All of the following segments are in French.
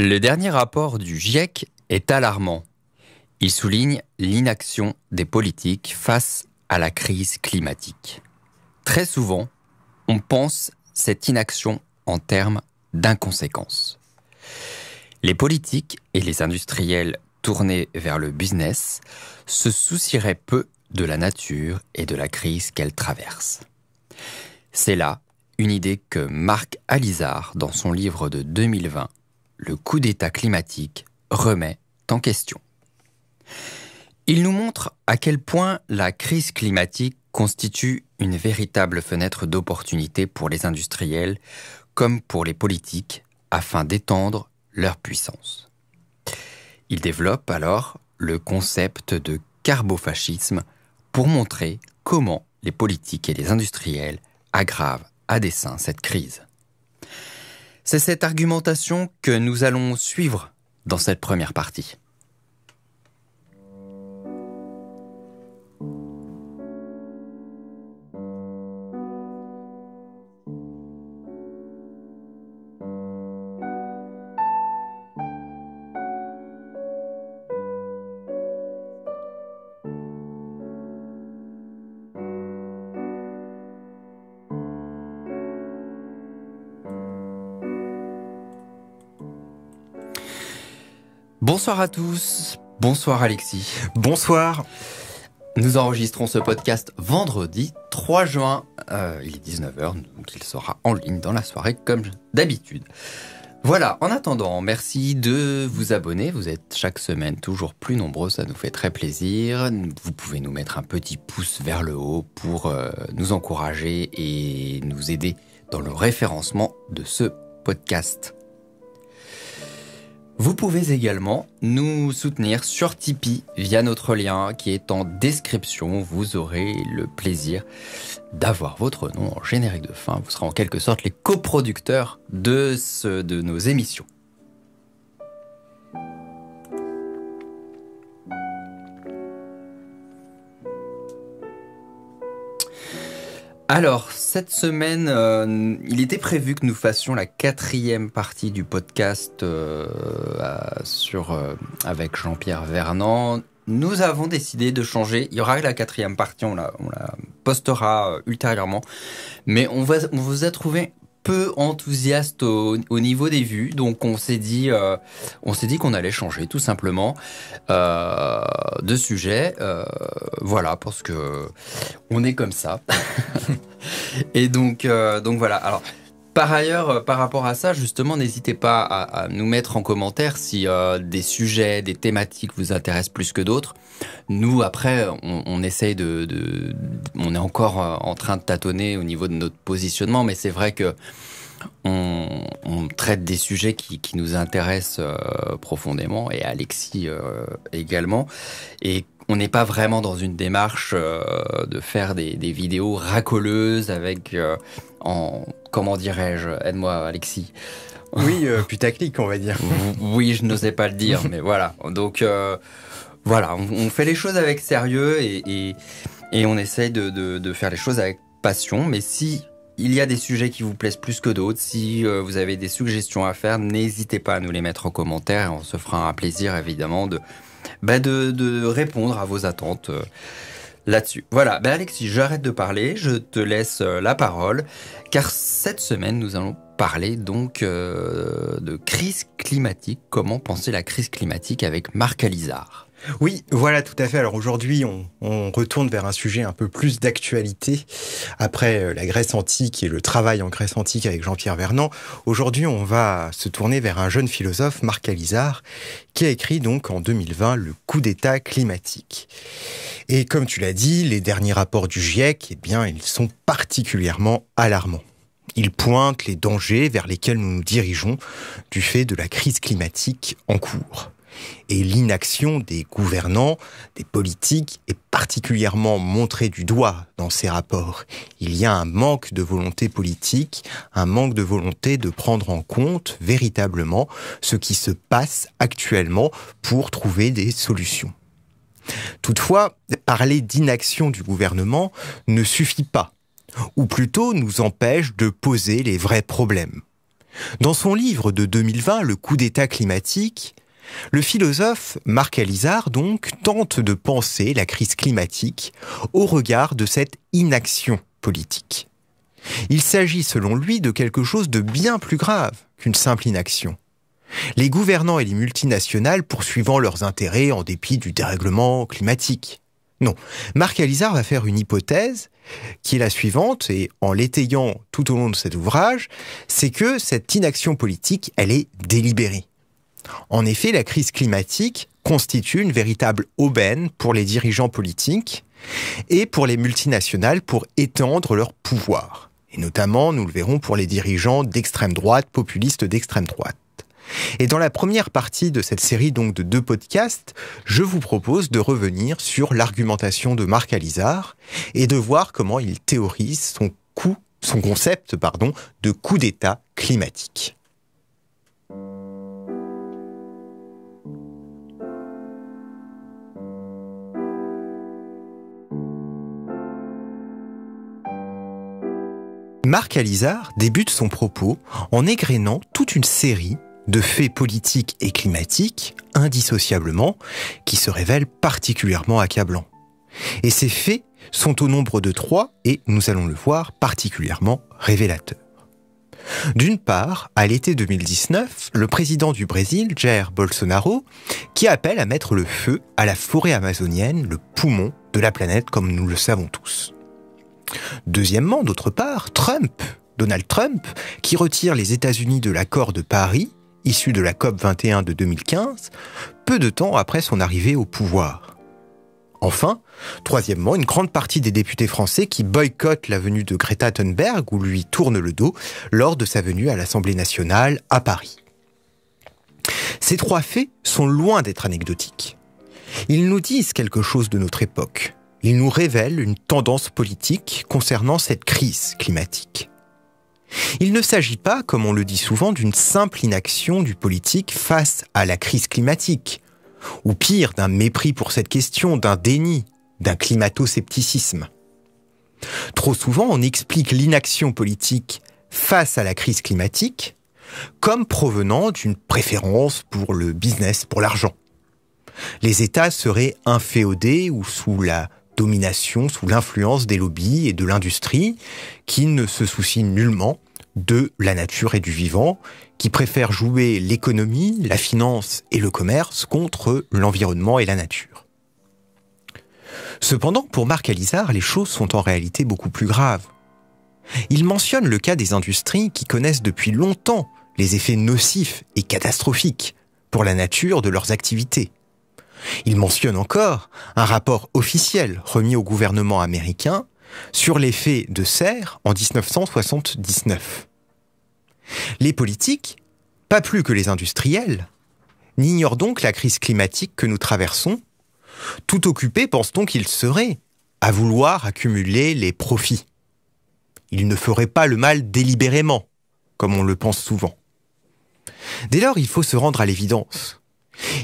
Le dernier rapport du GIEC est alarmant. Il souligne l'inaction des politiques face à la crise climatique. Très souvent, on pense cette inaction en termes d'inconséquences. Les politiques et les industriels tournés vers le business se soucieraient peu de la nature et de la crise qu'elle traverse. C'est là une idée que Marc Alizard, dans son livre de 2020, le coup d'État climatique remet en question. Il nous montre à quel point la crise climatique constitue une véritable fenêtre d'opportunité pour les industriels comme pour les politiques afin d'étendre leur puissance. Il développe alors le concept de carbofascisme pour montrer comment les politiques et les industriels aggravent à dessein cette crise. C'est cette argumentation que nous allons suivre dans cette première partie. Bonsoir à tous. Bonsoir Alexis. Bonsoir. Nous enregistrons ce podcast vendredi 3 juin. Euh, il est 19h, donc il sera en ligne dans la soirée comme d'habitude. Voilà, en attendant, merci de vous abonner. Vous êtes chaque semaine toujours plus nombreux, ça nous fait très plaisir. Vous pouvez nous mettre un petit pouce vers le haut pour euh, nous encourager et nous aider dans le référencement de ce podcast. Vous pouvez également nous soutenir sur Tipeee via notre lien qui est en description. Vous aurez le plaisir d'avoir votre nom en générique de fin. Vous serez en quelque sorte les coproducteurs de, ce, de nos émissions. Alors, cette semaine, euh, il était prévu que nous fassions la quatrième partie du podcast euh, sur, euh, avec Jean-Pierre Vernant. Nous avons décidé de changer. Il y aura la quatrième partie, on la, postera ultérieurement. Mais on vous a trouvé peu enthousiaste au, niveau des vues, donc on s'est dit, euh, on s'est dit qu'on allait changer tout simplement euh, de sujet. Euh, voilà, parce que on est comme ça. Et donc, donc voilà. Alors. Par ailleurs, euh, par rapport à ça, justement, n'hésitez pas à, nous mettre en commentaire si euh, des sujets, des thématiques vous intéressent plus que d'autres. Nous, après, on, essaye de, On est encore euh, en train de tâtonner au niveau de notre positionnement, mais c'est vrai que on, traite des sujets qui, nous intéressent profondément, et Alexis également. Et on n'est pas vraiment dans une démarche de faire des, vidéos racoleuses avec en, comment dirais-je Aide-moi, Alexis. Oui, euh, putaclic, on va dire. oui, je n'osais pas le dire, mais voilà. Donc, euh, voilà, on, fait les choses avec sérieux et, on essaye de, faire les choses avec passion. Mais si il y a des sujets qui vous plaisent plus que d'autres, si euh, vous avez des suggestions à faire, n'hésitez pas à nous les mettre en commentaire. On se fera un plaisir, évidemment, de, bah, de répondre à vos attentes là-dessus. Voilà, ben Alexis, j'arrête de parler, je te laisse euh, la parole, car cette semaine, nous allons parler donc euh, de crise climatique, comment penser la crise climatique avec Marc Alizard. Oui, voilà, tout à fait. Alors aujourd'hui, on, retourne vers un sujet un peu plus d'actualité. Après euh, la Grèce antique et le travail en Grèce antique avec Jean-Pierre Vernant, aujourd'hui, on va se tourner vers un jeune philosophe, Marc Alizard, qui a écrit donc en 2020 le coup d'état climatique. Et comme tu l'as dit, les derniers rapports du GIEC, eh bien, ils sont particulièrement alarmants. Ils pointent les dangers vers lesquels nous nous dirigeons du fait de la crise climatique en cours. Et l'inaction des gouvernants, des politiques, est particulièrement montrée du doigt dans ces rapports. Il y a un manque de volonté politique, un manque de volonté de prendre en compte véritablement ce qui se passe actuellement pour trouver des solutions. Toutefois, parler d'inaction du gouvernement ne suffit pas, ou plutôt nous empêche de poser les vrais problèmes. Dans son livre de 2020, Le coup d'État climatique, le philosophe Marc Alizard, donc, tente de penser la crise climatique au regard de cette inaction politique. Il s'agit, selon lui, de quelque chose de bien plus grave qu'une simple inaction. Les gouvernants et les multinationales poursuivant leurs intérêts en dépit du dérèglement climatique. Non, Marc Alizard va faire une hypothèse qui est la suivante, et en l'étayant tout au long de cet ouvrage, c'est que cette inaction politique, elle est délibérée. En effet, la crise climatique constitue une véritable aubaine pour les dirigeants politiques et pour les multinationales pour étendre leur pouvoir. Et notamment, nous le verrons, pour les dirigeants d'extrême droite, populistes d'extrême droite. Et dans la première partie de cette série donc de deux podcasts, je vous propose de revenir sur l'argumentation de Marc Alizar et de voir comment il théorise son coup, son concept pardon, de coup d'État climatique. Marc Alizar débute son propos en égrénant toute une série de faits politiques et climatiques, indissociablement, qui se révèlent particulièrement accablants. Et ces faits sont au nombre de trois et, nous allons le voir, particulièrement révélateurs. D'une part, à l'été 2019, le président du Brésil, Jair Bolsonaro, qui appelle à mettre le feu à la forêt amazonienne, le poumon de la planète comme nous le savons tous. Deuxièmement, d'autre part, Trump, Donald Trump, qui retire les États-Unis de l'accord de Paris, issu de la COP 21 de 2015, peu de temps après son arrivée au pouvoir. Enfin, troisièmement, une grande partie des députés français qui boycottent la venue de Greta Thunberg ou lui tournent le dos lors de sa venue à l'Assemblée nationale à Paris. Ces trois faits sont loin d'être anecdotiques. Ils nous disent quelque chose de notre époque, il nous révèle une tendance politique concernant cette crise climatique. Il ne s'agit pas, comme on le dit souvent, d'une simple inaction du politique face à la crise climatique, ou pire, d'un mépris pour cette question, d'un déni, d'un climato-scepticisme. Trop souvent, on explique l'inaction politique face à la crise climatique comme provenant d'une préférence pour le business, pour l'argent. Les États seraient inféodés ou sous la domination, sous l'influence des lobbies et de l'industrie, qui ne se soucient nullement de la nature et du vivant, qui préfèrent jouer l'économie, la finance et le commerce contre l'environnement et la nature. Cependant, pour Marc Alizar, les choses sont en réalité beaucoup plus graves. Il mentionne le cas des industries qui connaissent depuis longtemps les effets nocifs et catastrophiques pour la nature de leurs activités. Il mentionne encore un rapport officiel remis au gouvernement américain sur l'effet de serre en 1979. Les politiques, pas plus que les industriels, n'ignorent donc la crise climatique que nous traversons. Tout occupés pense-t-on qu'ils seraient à vouloir accumuler les profits. Ils ne feraient pas le mal délibérément, comme on le pense souvent. Dès lors, il faut se rendre à l'évidence.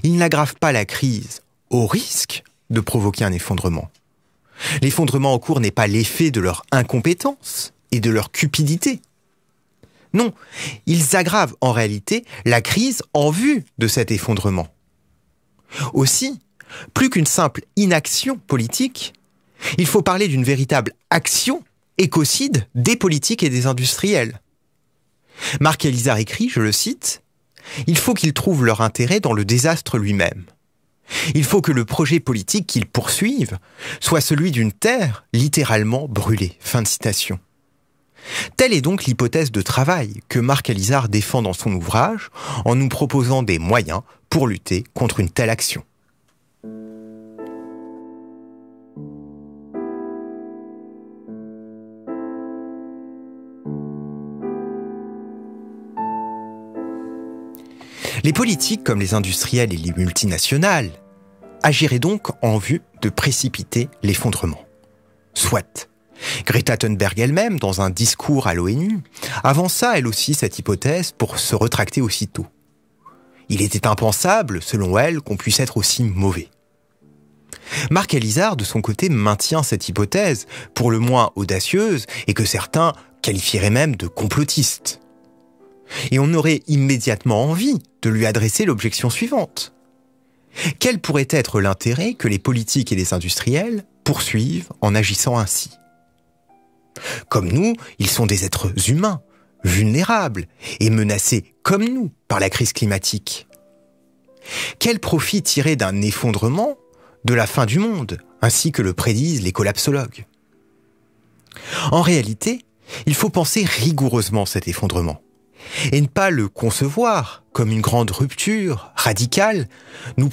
Ils n'aggravent pas la crise au risque de provoquer un effondrement. L'effondrement en cours n'est pas l'effet de leur incompétence et de leur cupidité. Non, ils aggravent en réalité la crise en vue de cet effondrement. Aussi, plus qu'une simple inaction politique, il faut parler d'une véritable action écocide des politiques et des industriels. Marc elisard écrit, je le cite, il faut qu'ils trouvent leur intérêt dans le désastre lui-même. Il faut que le projet politique qu'ils poursuivent soit celui d'une terre littéralement brûlée. Fin de citation. Telle est donc l'hypothèse de travail que Marc Alizard défend dans son ouvrage en nous proposant des moyens pour lutter contre une telle action. Les politiques, comme les industriels et les multinationales, agiraient donc en vue de précipiter l'effondrement. Soit. Greta Thunberg elle-même, dans un discours à l'ONU, avança elle aussi cette hypothèse pour se retracter aussitôt. Il était impensable, selon elle, qu'on puisse être aussi mauvais. Marc Elizard, de son côté, maintient cette hypothèse, pour le moins audacieuse, et que certains qualifieraient même de complotiste. Et on aurait immédiatement envie de lui adresser l'objection suivante. Quel pourrait être l'intérêt que les politiques et les industriels poursuivent en agissant ainsi Comme nous, ils sont des êtres humains, vulnérables et menacés comme nous par la crise climatique. Quel profit tirer d'un effondrement de la fin du monde, ainsi que le prédisent les collapsologues En réalité, il faut penser rigoureusement cet effondrement et ne pas le concevoir comme une grande rupture radicale, nous,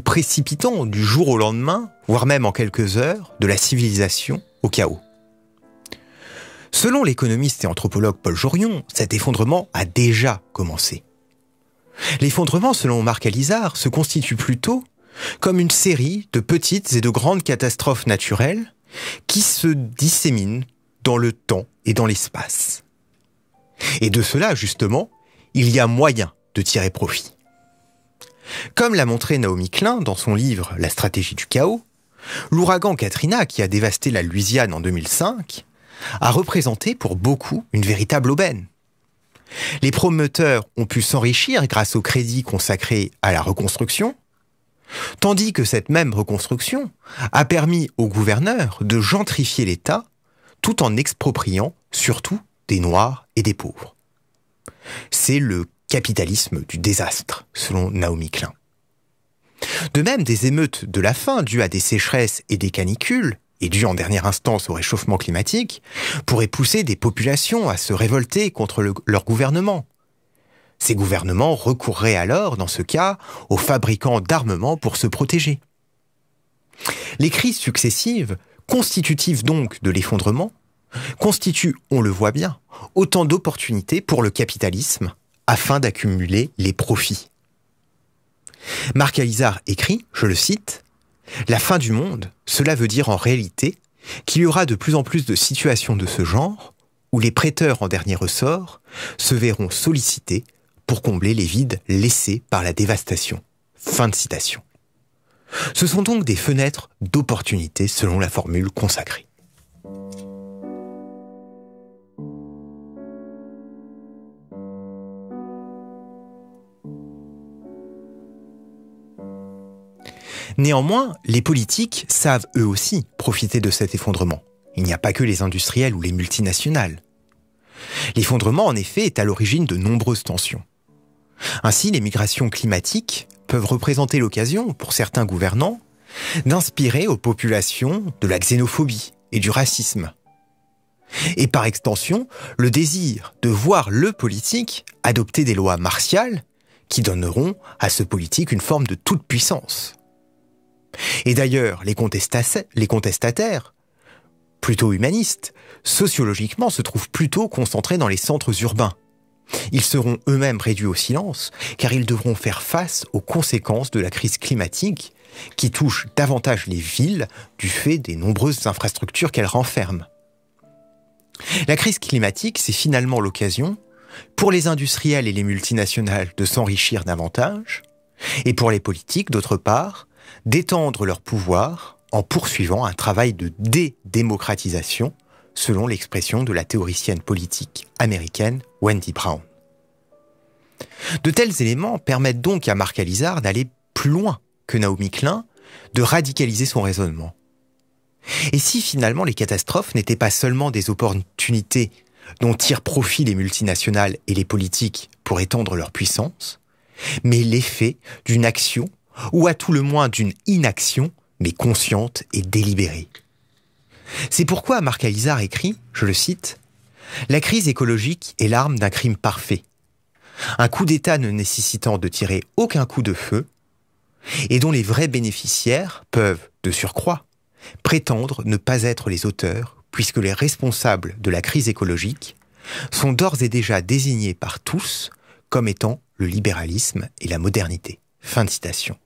précipitant du jour au lendemain, voire même en quelques heures, de la civilisation au chaos. Selon l'économiste et anthropologue Paul Jorion, cet effondrement a déjà commencé. L'effondrement, selon Marc Alizard, se constitue plutôt comme une série de petites et de grandes catastrophes naturelles qui se disséminent dans le temps et dans l'espace. Et de cela, justement, il y a moyen de tirer profit. Comme l'a montré Naomi Klein dans son livre La stratégie du chaos, l'ouragan Katrina, qui a dévasté la Louisiane en 2005, a représenté pour beaucoup une véritable aubaine. Les promoteurs ont pu s'enrichir grâce aux crédits consacrés à la reconstruction, tandis que cette même reconstruction a permis aux gouverneurs de gentrifier l'État tout en expropriant surtout des Noirs des pauvres. C'est le capitalisme du désastre, selon Naomi Klein. De même, des émeutes de la faim dues à des sécheresses et des canicules, et dues en dernière instance au réchauffement climatique, pourraient pousser des populations à se révolter contre leur gouvernement. Ces gouvernements recourraient alors, dans ce cas, aux fabricants d'armements pour se protéger. Les crises successives, constitutives donc de l'effondrement, constituent, on le voit bien, autant d'opportunités pour le capitalisme afin d'accumuler les profits. Marc Alizard écrit, je le cite, La fin du monde, cela veut dire en réalité qu'il y aura de plus en plus de situations de ce genre où les prêteurs en dernier ressort se verront sollicités pour combler les vides laissés par la dévastation. Fin de citation. Ce sont donc des fenêtres d'opportunités selon la formule consacrée. Néanmoins, les politiques savent eux aussi profiter de cet effondrement. Il n'y a pas que les industriels ou les multinationales. L'effondrement, en effet, est à l'origine de nombreuses tensions. Ainsi, les migrations climatiques peuvent représenter l'occasion, pour certains gouvernants, d'inspirer aux populations de la xénophobie et du racisme. Et par extension, le désir de voir le politique adopter des lois martiales qui donneront à ce politique une forme de toute puissance. Et d'ailleurs, les, contestataires, plutôt humanistes, sociologiquement se trouvent plutôt concentrés dans les centres urbains. Ils seront eux-mêmes réduits au silence, car ils devront faire face aux conséquences de la crise climatique qui touche davantage les villes du fait des nombreuses infrastructures qu'elles renferment. La crise climatique, c'est finalement l'occasion, pour les industriels et les multinationales, de s'enrichir davantage, et pour les politiques, d'autre part, d'étendre leur pouvoir en poursuivant un travail de dédémocratisation, selon l'expression de la théoricienne politique américaine Wendy Brown. De tels éléments permettent donc à Marc Alizard d'aller plus loin que Naomi Klein, de radicaliser son raisonnement. Et si finalement les catastrophes n'étaient pas seulement des opportunités dont tirent profit les multinationales et les politiques pour étendre leur puissance, mais l'effet d'une action ou à tout le moins d'une inaction, mais consciente et délibérée. C'est pourquoi Marc Alizar écrit, je le cite, La crise écologique est l'arme d'un crime parfait, un coup d'État ne nécessitant de tirer aucun coup de feu, et dont les vrais bénéficiaires peuvent, de surcroît, prétendre ne pas être les auteurs, puisque les responsables de la crise écologique sont d'ores et déjà désignés par tous comme étant le libéralisme et la modernité. Fin de citation.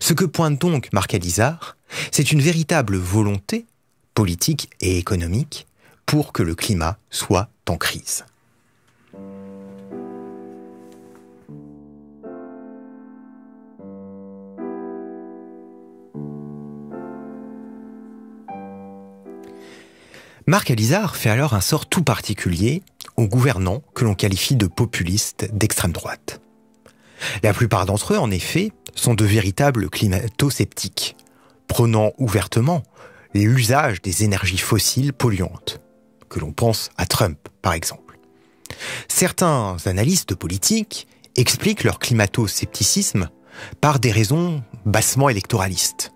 Ce que pointe donc Marc Alizard, c'est une véritable volonté, politique et économique, pour que le climat soit en crise. Marc Alizard fait alors un sort tout particulier aux gouvernants que l'on qualifie de populistes d'extrême droite. La plupart d'entre eux, en effet, sont de véritables climato-sceptiques, prenant ouvertement l'usage des énergies fossiles polluantes, que l'on pense à Trump par exemple. Certains analystes politiques expliquent leur climato-scepticisme par des raisons bassement électoralistes.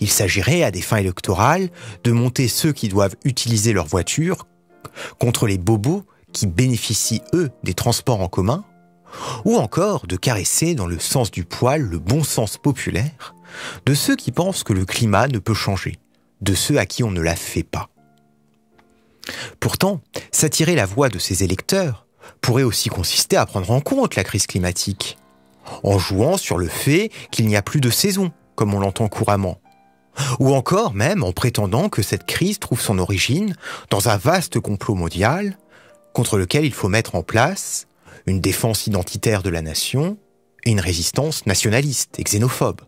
Il s'agirait à des fins électorales de monter ceux qui doivent utiliser leur voiture contre les bobos qui bénéficient eux des transports en commun ou encore de caresser dans le sens du poil le bon sens populaire de ceux qui pensent que le climat ne peut changer, de ceux à qui on ne la fait pas. Pourtant, s'attirer la voix de ces électeurs pourrait aussi consister à prendre en compte la crise climatique, en jouant sur le fait qu'il n'y a plus de saison, comme on l'entend couramment, ou encore même en prétendant que cette crise trouve son origine dans un vaste complot mondial contre lequel il faut mettre en place une défense identitaire de la nation et une résistance nationaliste et xénophobe.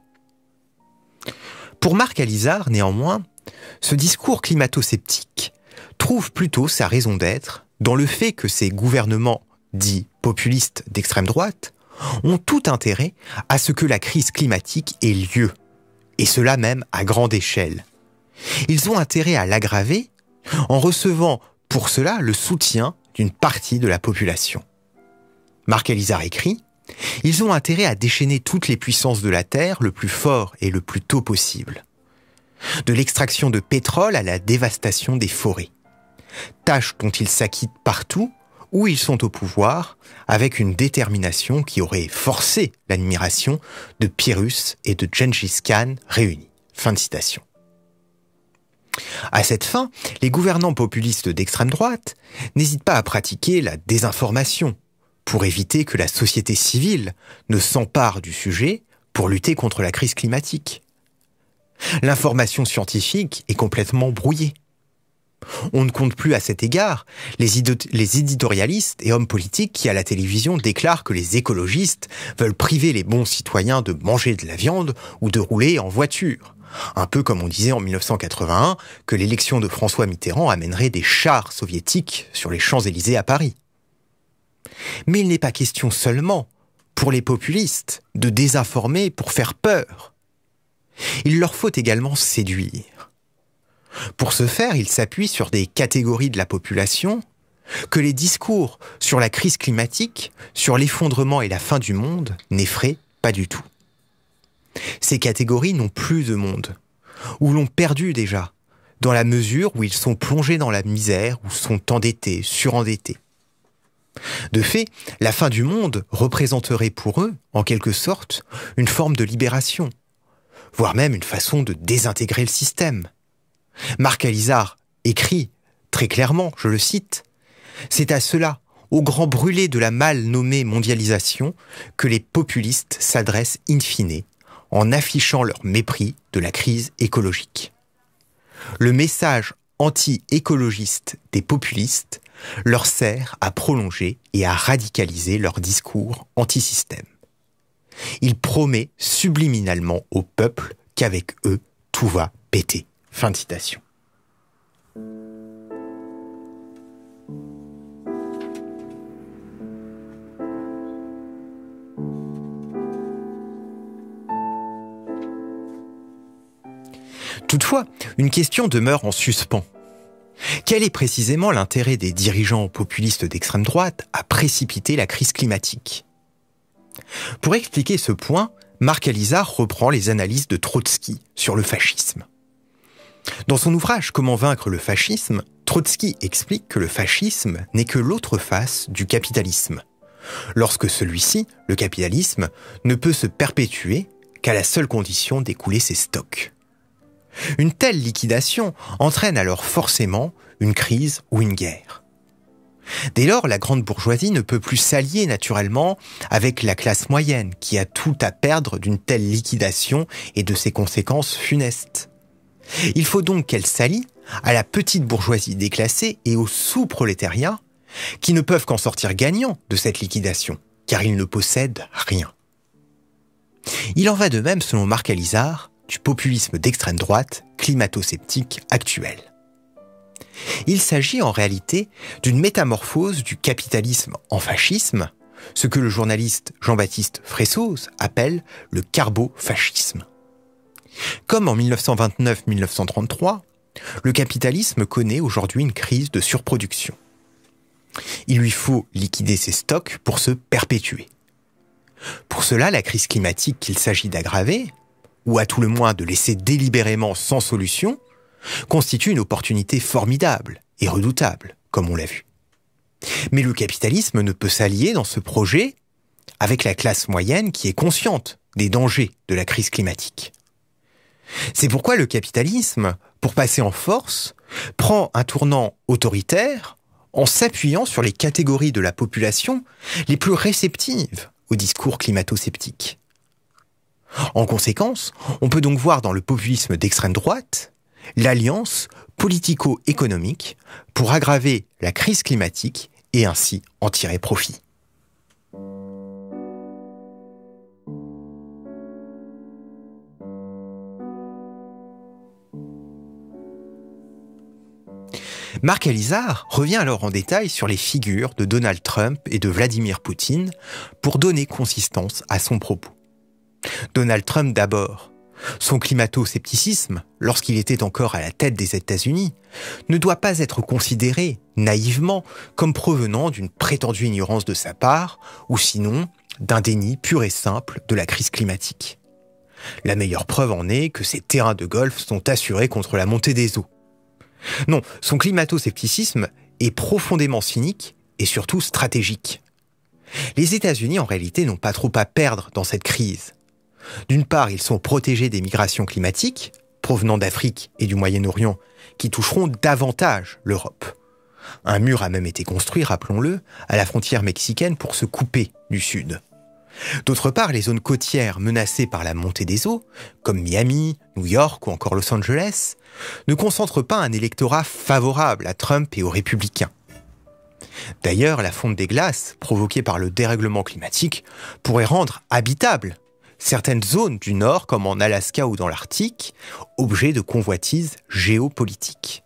Pour Marc Alizard, néanmoins, ce discours climato-sceptique trouve plutôt sa raison d'être dans le fait que ces gouvernements dits populistes d'extrême droite ont tout intérêt à ce que la crise climatique ait lieu, et cela même à grande échelle. Ils ont intérêt à l'aggraver en recevant pour cela le soutien d'une partie de la population. Marc Elizar écrit Ils ont intérêt à déchaîner toutes les puissances de la Terre le plus fort et le plus tôt possible. De l'extraction de pétrole à la dévastation des forêts. Tâches dont ils s'acquittent partout où ils sont au pouvoir, avec une détermination qui aurait forcé l'admiration de Pyrrhus et de Genghis Khan réunis. Fin de citation. À cette fin, les gouvernants populistes d'extrême droite n'hésitent pas à pratiquer la désinformation pour éviter que la société civile ne s'empare du sujet pour lutter contre la crise climatique. L'information scientifique est complètement brouillée. On ne compte plus à cet égard les, éditorialistes et hommes politiques qui à la télévision déclarent que les écologistes veulent priver les bons citoyens de manger de la viande ou de rouler en voiture. Un peu comme on disait en 1981 que l'élection de François Mitterrand amènerait des chars soviétiques sur les Champs-Élysées à Paris. Mais il n'est pas question seulement, pour les populistes, de désinformer pour faire peur. Il leur faut également séduire. Pour ce faire, ils s'appuient sur des catégories de la population que les discours sur la crise climatique, sur l'effondrement et la fin du monde n'effraient pas du tout. Ces catégories n'ont plus de monde, ou l'ont perdu déjà, dans la mesure où ils sont plongés dans la misère ou sont endettés, surendettés. De fait, la fin du monde représenterait pour eux, en quelque sorte, une forme de libération, voire même une façon de désintégrer le système. Marc Alizard écrit, très clairement, je le cite, C'est à cela, au grand brûlé de la mal nommée mondialisation, que les populistes s'adressent in fine, en affichant leur mépris de la crise écologique. Le message anti-écologiste des populistes leur sert à prolonger et à radicaliser leur discours anti-système. Il promet subliminalement au peuple qu'avec eux, tout va péter. Fin de citation. Toutefois, une question demeure en suspens. Quel est précisément l'intérêt des dirigeants populistes d'extrême droite à précipiter la crise climatique Pour expliquer ce point, Marc Alizar reprend les analyses de Trotsky sur le fascisme. Dans son ouvrage Comment vaincre le fascisme, Trotsky explique que le fascisme n'est que l'autre face du capitalisme. Lorsque celui-ci, le capitalisme, ne peut se perpétuer qu'à la seule condition d'écouler ses stocks. Une telle liquidation entraîne alors forcément une crise ou une guerre. Dès lors, la grande bourgeoisie ne peut plus s'allier naturellement avec la classe moyenne, qui a tout à perdre d'une telle liquidation et de ses conséquences funestes. Il faut donc qu'elle s'allie à la petite bourgeoisie déclassée et au sous-prolétariat, qui ne peuvent qu'en sortir gagnants de cette liquidation, car ils ne possèdent rien. Il en va de même, selon Marc Alizard, du populisme d'extrême droite climato-sceptique actuel. Il s'agit en réalité d'une métamorphose du capitalisme en fascisme, ce que le journaliste Jean-Baptiste Fressoz appelle le carbo-fascisme. Comme en 1929-1933, le capitalisme connaît aujourd'hui une crise de surproduction. Il lui faut liquider ses stocks pour se perpétuer. Pour cela, la crise climatique qu'il s'agit d'aggraver, ou à tout le moins de laisser délibérément sans solution, constitue une opportunité formidable et redoutable, comme on l'a vu. Mais le capitalisme ne peut s'allier dans ce projet avec la classe moyenne qui est consciente des dangers de la crise climatique. C'est pourquoi le capitalisme, pour passer en force, prend un tournant autoritaire en s'appuyant sur les catégories de la population les plus réceptives au discours climato-sceptique. En conséquence, on peut donc voir dans le populisme d'extrême droite l'alliance politico-économique pour aggraver la crise climatique et ainsi en tirer profit. Marc Alizar revient alors en détail sur les figures de Donald Trump et de Vladimir Poutine pour donner consistance à son propos. Donald Trump d'abord. Son climato-scepticisme, lorsqu'il était encore à la tête des États-Unis, ne doit pas être considéré, naïvement, comme provenant d'une prétendue ignorance de sa part, ou sinon d'un déni pur et simple de la crise climatique. La meilleure preuve en est que ses terrains de golf sont assurés contre la montée des eaux. Non, son climato-scepticisme est profondément cynique et surtout stratégique. Les États-Unis en réalité n'ont pas trop à perdre dans cette crise. D'une part, ils sont protégés des migrations climatiques, provenant d'Afrique et du Moyen-Orient, qui toucheront davantage l'Europe. Un mur a même été construit, rappelons-le, à la frontière mexicaine pour se couper du Sud. D'autre part, les zones côtières menacées par la montée des eaux, comme Miami, New York ou encore Los Angeles, ne concentrent pas un électorat favorable à Trump et aux républicains. D'ailleurs, la fonte des glaces, provoquée par le dérèglement climatique, pourrait rendre habitable certaines zones du Nord, comme en Alaska ou dans l'Arctique, objet de convoitises géopolitiques.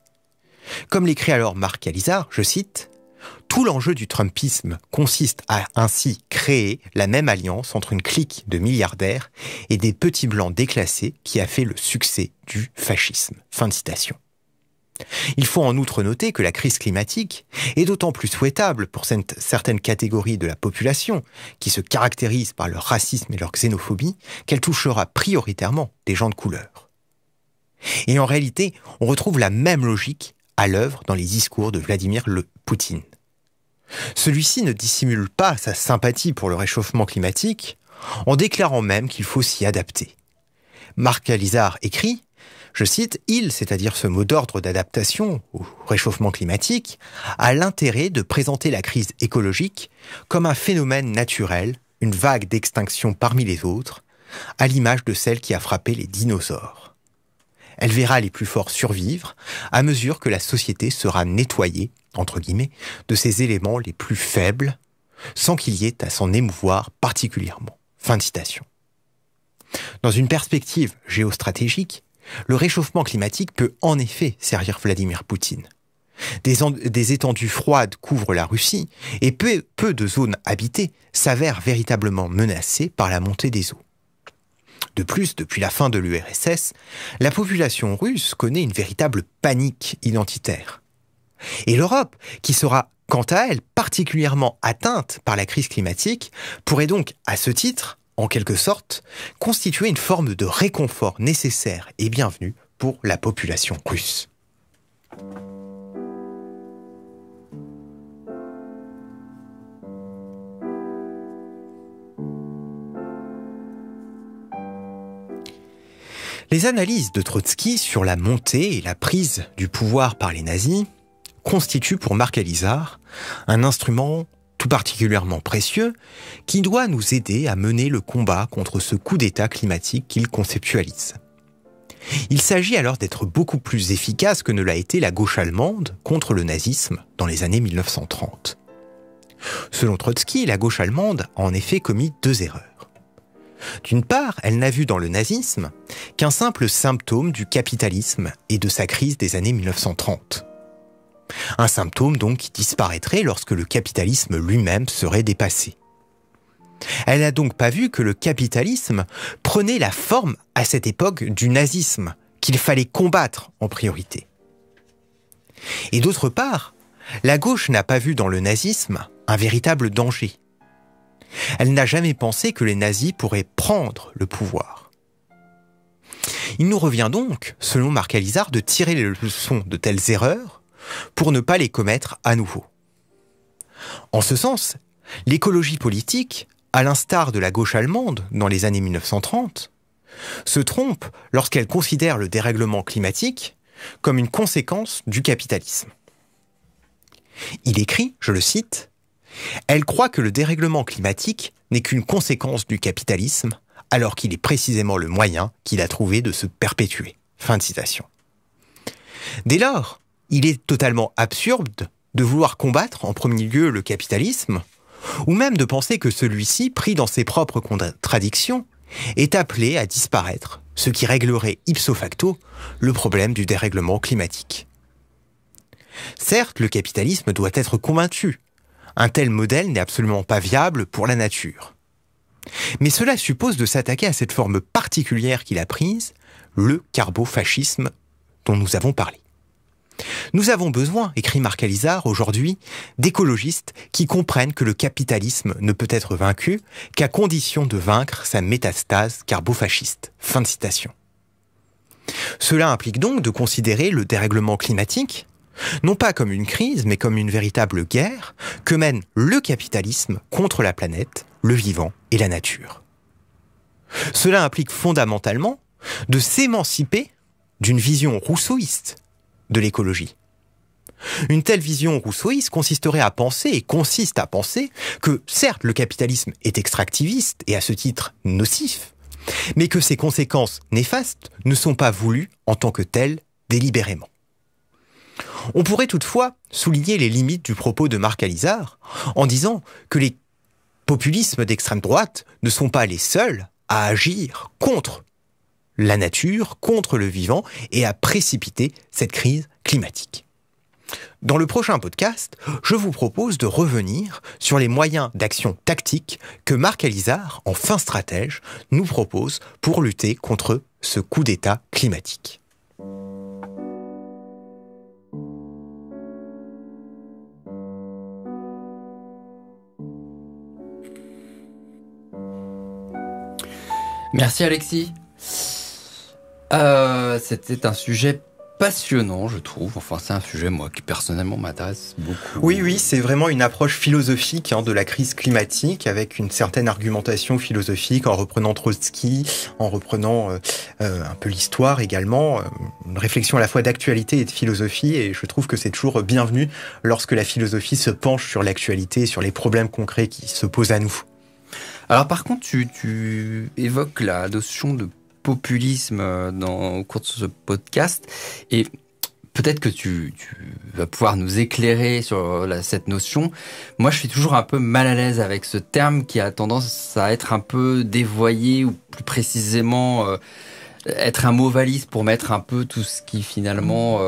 Comme l'écrit alors Marc Alizar, je cite, Tout l'enjeu du Trumpisme consiste à ainsi créer la même alliance entre une clique de milliardaires et des petits blancs déclassés qui a fait le succès du fascisme. Fin de citation. Il faut en outre noter que la crise climatique est d'autant plus souhaitable pour certaines catégories de la population, qui se caractérisent par leur racisme et leur xénophobie, qu'elle touchera prioritairement des gens de couleur. Et en réalité, on retrouve la même logique à l'œuvre dans les discours de Vladimir le Poutine. Celui-ci ne dissimule pas sa sympathie pour le réchauffement climatique en déclarant même qu'il faut s'y adapter. Marc Alizar écrit je cite, il, c'est-à-dire ce mot d'ordre d'adaptation au réchauffement climatique, a l'intérêt de présenter la crise écologique comme un phénomène naturel, une vague d'extinction parmi les autres, à l'image de celle qui a frappé les dinosaures. Elle verra les plus forts survivre à mesure que la société sera nettoyée, entre guillemets, de ses éléments les plus faibles, sans qu'il y ait à s'en émouvoir particulièrement. Fin de citation. Dans une perspective géostratégique, le réchauffement climatique peut en effet servir Vladimir Poutine. Des, étendues froides couvrent la Russie et peu de zones habitées s'avèrent véritablement menacées par la montée des eaux. De plus, depuis la fin de l'URSS, la population russe connaît une véritable panique identitaire. Et l'Europe, qui sera quant à elle particulièrement atteinte par la crise climatique, pourrait donc, à ce titre, en quelque sorte, constituer une forme de réconfort nécessaire et bienvenu pour la population russe. Les analyses de Trotsky sur la montée et la prise du pouvoir par les nazis constituent pour Marc Elisard un instrument particulièrement précieux, qui doit nous aider à mener le combat contre ce coup d'État climatique qu'il conceptualise. Il s'agit alors d'être beaucoup plus efficace que ne l'a été la gauche allemande contre le nazisme dans les années 1930. Selon Trotsky, la gauche allemande a en effet commis deux erreurs. D'une part, elle n'a vu dans le nazisme qu'un simple symptôme du capitalisme et de sa crise des années 1930. Un symptôme donc qui disparaîtrait lorsque le capitalisme lui-même serait dépassé. Elle n'a donc pas vu que le capitalisme prenait la forme à cette époque du nazisme, qu'il fallait combattre en priorité. Et d'autre part, la gauche n'a pas vu dans le nazisme un véritable danger. Elle n'a jamais pensé que les nazis pourraient prendre le pouvoir. Il nous revient donc, selon Marc Alizard, de tirer les leçons de telles erreurs pour ne pas les commettre à nouveau. En ce sens, l'écologie politique, à l'instar de la gauche allemande dans les années 1930, se trompe lorsqu'elle considère le dérèglement climatique comme une conséquence du capitalisme. Il écrit, je le cite, Elle croit que le dérèglement climatique n'est qu'une conséquence du capitalisme, alors qu'il est précisément le moyen qu'il a trouvé de se perpétuer. Fin de citation. Dès lors, il est totalement absurde de vouloir combattre en premier lieu le capitalisme, ou même de penser que celui-ci, pris dans ses propres contradictions, est appelé à disparaître, ce qui réglerait ipso facto le problème du dérèglement climatique. Certes, le capitalisme doit être convaincu. Un tel modèle n'est absolument pas viable pour la nature. Mais cela suppose de s'attaquer à cette forme particulière qu'il a prise, le carbofascisme dont nous avons parlé. Nous avons besoin, écrit Marc Alizard aujourd'hui, d'écologistes qui comprennent que le capitalisme ne peut être vaincu qu'à condition de vaincre sa métastase carbofasciste. Fin de citation. Cela implique donc de considérer le dérèglement climatique, non pas comme une crise, mais comme une véritable guerre que mène le capitalisme contre la planète, le vivant et la nature. Cela implique fondamentalement de s'émanciper d'une vision rousseauiste de l'écologie. Une telle vision rousseauiste consisterait à penser et consiste à penser que certes le capitalisme est extractiviste et à ce titre nocif, mais que ses conséquences néfastes ne sont pas voulues en tant que telles délibérément. On pourrait toutefois souligner les limites du propos de Marc Alizard en disant que les populismes d'extrême droite ne sont pas les seuls à agir contre la nature, contre le vivant et à précipiter cette crise climatique. Dans le prochain podcast, je vous propose de revenir sur les moyens d'action tactique que Marc en fin stratège, nous propose pour lutter contre ce coup d'État climatique. Merci Alexis. Euh, C'était un sujet passionnant, je trouve. Enfin, c'est un sujet, moi, qui personnellement m'intéresse beaucoup. Oui, oui, c'est vraiment une approche philosophique hein, de la crise climatique, avec une certaine argumentation philosophique, en reprenant Trotsky, en reprenant euh, euh, un peu l'histoire également, euh, une réflexion à la fois d'actualité et de philosophie, et je trouve que c'est toujours bienvenu lorsque la philosophie se penche sur l'actualité sur les problèmes concrets qui se posent à nous. Alors par contre, tu, tu évoques la notion de populisme euh, dans, au cours de ce podcast. Et peut-être que tu, vas pouvoir nous éclairer sur euh, cette notion. Moi, je suis toujours un peu mal à l'aise avec ce terme qui a tendance à être un peu dévoyé ou plus précisément euh, être un mot valise pour mettre un peu tout ce qui finalement...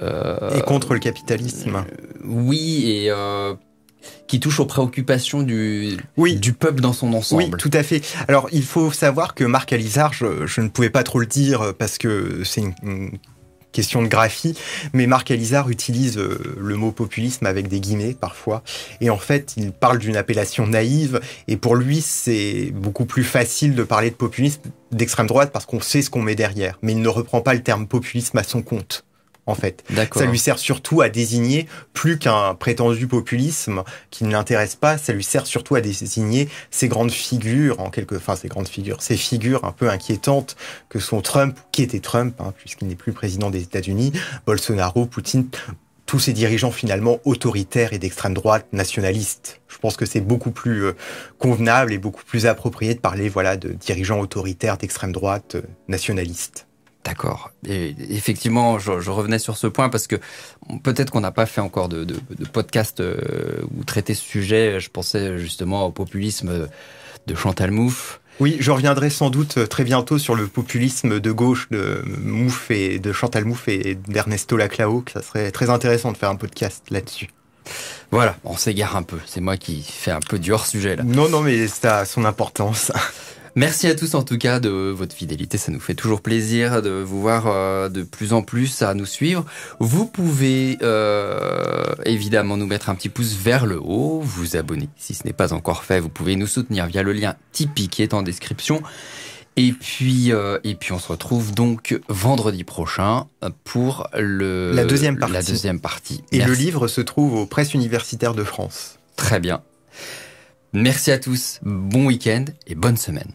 Est contre le capitalisme. oui, et qui touche aux préoccupations du, du peuple dans son ensemble. Oui, tout à fait. Alors, il faut savoir que Marc Alizar, je, ne pouvais pas trop le dire parce que c'est une, question de graphie, mais Marc Alizar utilise euh, le mot populisme avec des guillemets parfois, et en fait il parle d'une appellation naïve, et pour lui c'est beaucoup plus facile de parler de populisme d'extrême droite parce qu'on sait ce qu'on met derrière, mais il ne reprend pas le terme populisme à son compte en fait. Ça lui sert surtout à désigner plus qu'un prétendu populisme qui ne l'intéresse pas, ça lui sert surtout à désigner ces grandes figures, en quelque, enfin ces grandes figures, ces figures un peu inquiétantes que sont Trump, qui était Trump, hein, puisqu'il n'est plus président des États-Unis, Bolsonaro, Poutine, tous ces dirigeants finalement autoritaires et d'extrême droite nationalistes. Je pense que c'est beaucoup plus euh, convenable et beaucoup plus approprié de parler voilà de dirigeants autoritaires d'extrême droite euh, nationalistes. D'accord. Et effectivement, je, revenais sur ce point parce que peut-être qu'on n'a pas fait encore de, podcast euh, ou traité ce sujet. Je pensais justement au populisme de Chantal Mouffe. Oui, je reviendrai sans doute très bientôt sur le populisme de gauche de Mouffe et de Chantal Mouffe et d'Ernesto Laclao. ça serait très intéressant de faire un podcast là-dessus. Voilà, on s'égare un peu. C'est moi qui fais un peu du hors-sujet là. Non, non, mais ça a son importance. Merci à tous en tout cas de votre fidélité, ça nous fait toujours plaisir de vous voir euh, de plus en plus à nous suivre. Vous pouvez euh, évidemment nous mettre un petit pouce vers le haut, vous abonner si ce n'est pas encore fait, vous pouvez nous soutenir via le lien Tipeee qui est en description. Et puis, euh, et puis on se retrouve donc vendredi prochain pour le, la deuxième partie. La deuxième partie. Et le livre se trouve aux presses universitaires de France. Très bien. Merci à tous, bon week-end et bonne semaine.